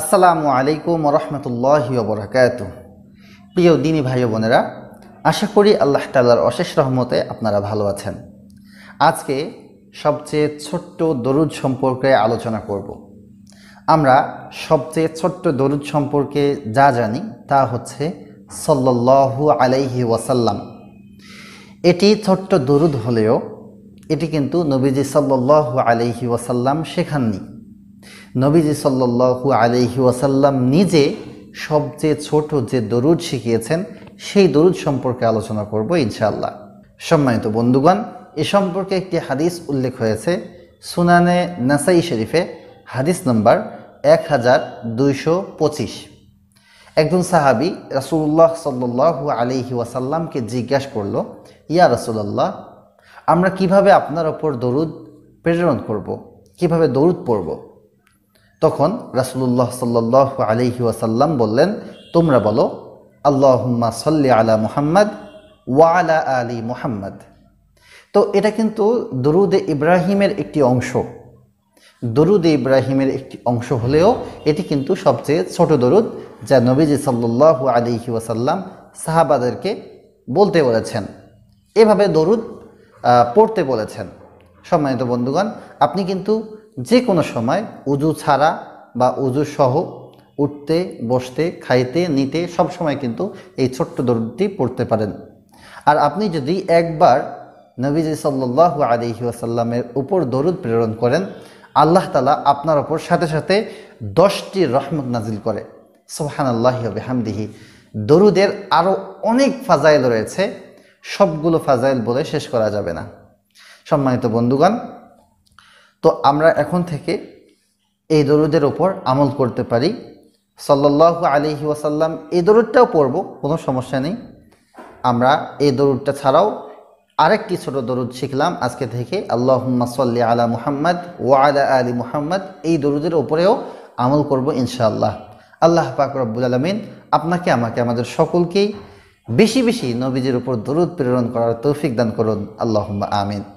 আসসালামু আলাইকুম রহমতুল্লাহি বরকাত প্রিয় দিনী ভাই বোনেরা আশা করি আল্লাহ তাল্লার অশেষ রহমতে আপনারা ভালো আছেন আজকে সবচেয়ে ছোট্ট দরুদ সম্পর্কে আলোচনা করব আমরা সবচেয়ে ছোট্ট দরুদ সম্পর্কে যা জানি তা হচ্ছে সল্লল্লাহু আলাইহি ওয়াসাল্লাম এটি ছোট্ট দরুদ হলেও এটি কিন্তু নবীজি সাল্লু আলাইহি ওয়াসাল্লাম শেখাননি নবীজি সাল্লু আলহি ওয়াসাল্লাম নিজে সবচেয়ে ছোট যে দরুদ শিখিয়েছেন সেই দরুদ সম্পর্কে আলোচনা করব ইনশাআল্লাহ সম্মানিত বন্ধুগণ এ সম্পর্কে একটি হাদিস উল্লেখ হয়েছে সুনানে নাসাই শরীফে হাদিস নম্বর এক হাজার দুইশো পঁচিশ একজন সাহাবি রাসুল্লাহ সাল্লু আলিহি ওয়াসাল্লামকে জিজ্ঞাসা করল ইয়া রাসুল্লাহ আমরা কিভাবে আপনার ওপর দরুদ প্রেরণ করব। কিভাবে দরুদ পড়ব তখন রাসুল্লাহ সাল্লাহ আলহি ওয়াসাল্লাম বললেন তোমরা বলো আল্লাহম্মা সাল্লি আলা মুহাম্মদ ওয়ালা আলী মুহাম্মদ তো এটা কিন্তু দরুদে ইব্রাহিমের একটি অংশ দরুদে ইব্রাহিমের একটি অংশ হলেও এটি কিন্তু সবচেয়ে ছোট দরুদ যা নবীজি সাল্লাহ আলিহি ওয়াসাল্লাম সাহাবাদেরকে বলতে বলেছেন এভাবে দরুদ পড়তে বলেছেন সম্মানিত বন্ধুগণ আপনি কিন্তু যে কোনো সময় উজু ছাড়া বা উজু সহ উঠতে বসতে খাইতে নিতে সব সময় কিন্তু এই ছোট্ট দরুদটি পড়তে পারেন আর আপনি যদি একবার নবীজ সাল্লু আলহি আসাল্লামের উপর দরুদ প্রেরণ করেন আল্লাহ তালা আপনার ওপর সাথে সাথে দশটি রহমত নাজিল করে সোহান আল্লাহ হামদিহি দরুদের আরও অনেক ফাজাইল রয়েছে সবগুলো ফাজাইল বলে শেষ করা যাবে না সম্মানিত বন্ধুগণ তো আমরা এখন থেকে এই দরুদের ওপর আমল করতে পারি সাল্লাহ আলিহি ওয়াসাল্লাম এই দরুদটাও পড়ব কোনো সমস্যা নেই আমরা এই দরুদটা ছাড়াও আরেকটি ছোট দরুদ শিখলাম আজকে থেকে আল্লাহ সাল্লি আলা মুহাম্মদ ওয়া আলা আলী মুহাম্মদ এই দরুদের ওপরেও আমল করব ইনশাআল্লাহ আল্লাহ পাক রব্বুল আলমিন আপনাকে আমাকে আমাদের সকলকেই বেশি বেশি নবীজির উপর দরুদ প্রেরণ করার তৌফিক দান করুন আল্লাহ আমিন